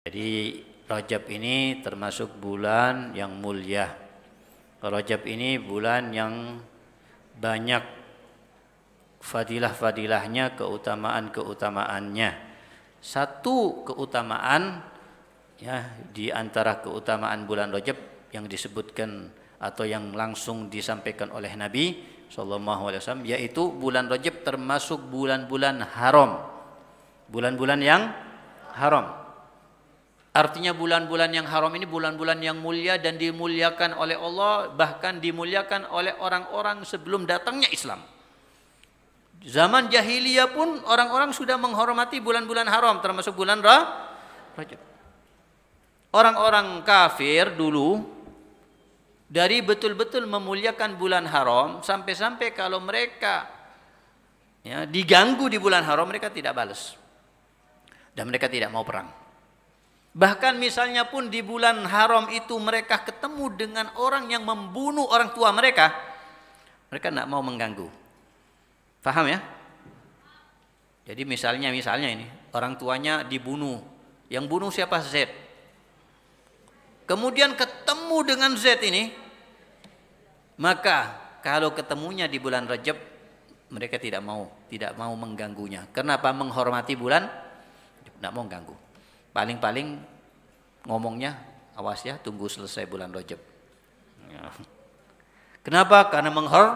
Jadi Rajab ini termasuk bulan yang mulia. Rajab ini bulan yang banyak fadilah-fadilahnya, keutamaan-keutamaannya. Satu keutamaan ya di antara keutamaan bulan Rajab yang disebutkan atau yang langsung disampaikan oleh Nabi saw. yaitu bulan Rajab termasuk bulan-bulan haram, bulan-bulan yang haram. Artinya bulan-bulan yang haram ini bulan-bulan yang mulia dan dimuliakan oleh Allah, bahkan dimuliakan oleh orang-orang sebelum datangnya Islam. Zaman jahiliyah pun orang-orang sudah menghormati bulan-bulan haram termasuk bulan Ra Rajab. Orang-orang kafir dulu dari betul-betul memuliakan bulan haram sampai-sampai kalau mereka ya, diganggu di bulan haram mereka tidak balas. Dan mereka tidak mau perang. Bahkan misalnya pun di bulan haram itu mereka ketemu dengan orang yang membunuh orang tua mereka, mereka tidak mau mengganggu. faham ya? Jadi misalnya misalnya ini orang tuanya dibunuh, yang bunuh siapa Z. Kemudian ketemu dengan Z ini, maka kalau ketemunya di bulan Rajab mereka tidak mau, tidak mau mengganggunya. Kenapa? Menghormati bulan, tidak mau mengganggu paling-paling ngomongnya awas ya tunggu selesai bulan Rajab. Ya. Kenapa? Karena menghor.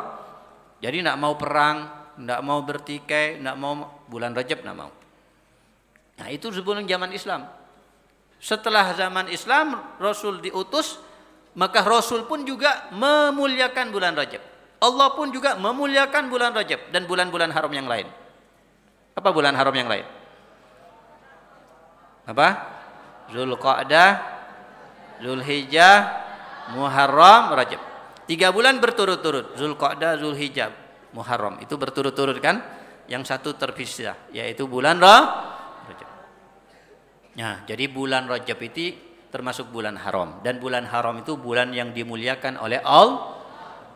Jadi nak mau perang, tidak mau bertikai, tidak mau bulan Rajab tidak mau. Nah, itu sebelum zaman Islam. Setelah zaman Islam Rasul diutus, maka Rasul pun juga memuliakan bulan Rajab. Allah pun juga memuliakan bulan Rajab dan bulan-bulan haram yang lain. Apa bulan haram yang lain? apa? Zulqa'dah, Zulhijjah, Muharram, Rajab. Tiga bulan berturut-turut, Zulqa'dah, Zulhijjah, Muharram. Itu berturut-turut kan? Yang satu terpisah, yaitu bulan Rajab. Nah, jadi bulan Rajab itu termasuk bulan haram dan bulan haram itu bulan yang dimuliakan oleh Allah